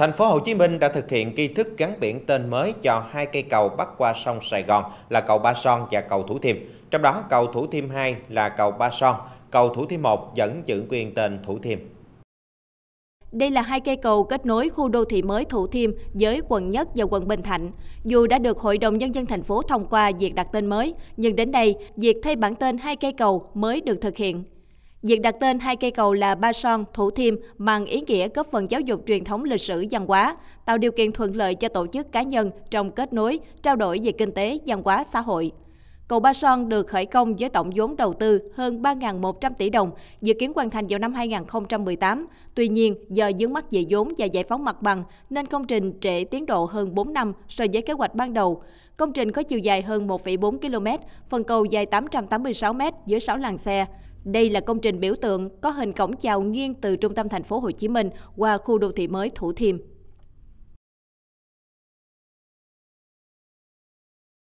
Thành phố Hồ Chí Minh đã thực hiện nghi thức gắn biển tên mới cho hai cây cầu bắc qua sông Sài Gòn là cầu Ba Son và cầu Thủ Thiêm. Trong đó, cầu Thủ Thiêm 2 là cầu Ba Son, cầu Thủ Thiêm 1 vẫn giữ nguyên tên Thủ Thiêm. Đây là hai cây cầu kết nối khu đô thị mới Thủ Thiêm với quận Nhất và quận Bình Thạnh. Dù đã được Hội đồng Nhân dân thành phố thông qua việc đặt tên mới, nhưng đến đây, việc thay bản tên hai cây cầu mới được thực hiện. Việc đặt tên hai cây cầu là Ba Son, Thủ Thiêm mang ý nghĩa góp phần giáo dục truyền thống lịch sử văn hóa, tạo điều kiện thuận lợi cho tổ chức cá nhân trong kết nối, trao đổi về kinh tế, văn hóa, xã hội. Cầu Ba Son được khởi công với tổng vốn đầu tư hơn 3.100 tỷ đồng, dự kiến hoàn thành vào năm 2018. Tuy nhiên, do dướng mắc về vốn và giải phóng mặt bằng nên công trình trễ tiến độ hơn 4 năm so với kế hoạch ban đầu. Công trình có chiều dài hơn 1,4 km, phần cầu dài 886 m dưới 6 làn xe. Đây là công trình biểu tượng có hình cổng chào nghiêng từ trung tâm thành phố Hồ Chí Minh qua khu đô thị mới Thủ Thiêm.